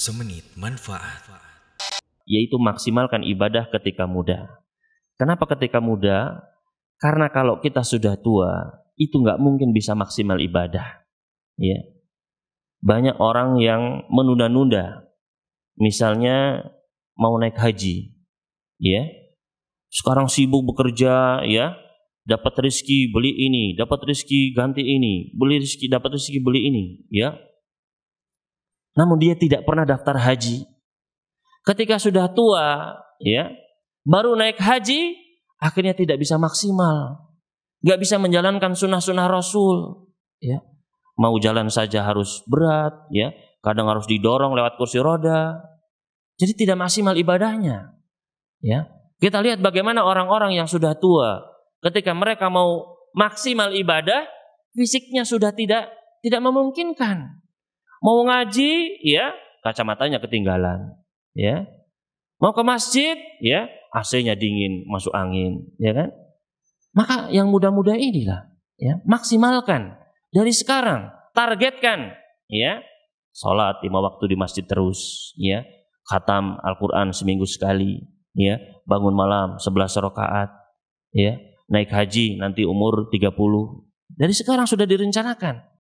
Semenit manfaat. Yaitu maksimalkan ibadah ketika muda. Kenapa ketika muda? Karena kalau kita sudah tua, itu nggak mungkin bisa maksimal ibadah. Ya. Banyak orang yang menunda-nunda. Misalnya mau naik haji. Ya. Sekarang sibuk bekerja, ya. Dapat rezeki beli ini, dapat rezeki ganti ini, beli rezeki dapat rezeki beli ini, ya namun dia tidak pernah daftar haji. Ketika sudah tua, ya, baru naik haji, akhirnya tidak bisa maksimal. Gak bisa menjalankan sunnah-sunnah Rasul. Ya. Mau jalan saja harus berat, ya. kadang harus didorong lewat kursi roda. Jadi tidak maksimal ibadahnya. Ya. Kita lihat bagaimana orang-orang yang sudah tua, ketika mereka mau maksimal ibadah, fisiknya sudah tidak tidak memungkinkan. Mau ngaji, ya kacamatanya ketinggalan, ya. Mau ke masjid, ya AC-nya dingin, masuk angin, ya kan? Maka yang muda-muda inilah, ya maksimalkan dari sekarang, targetkan, ya. sholat lima waktu di masjid terus, ya. Khatam Al-Quran seminggu sekali, ya. Bangun malam sebelas rakaat, ya. Naik haji nanti umur 30. Dari sekarang sudah direncanakan.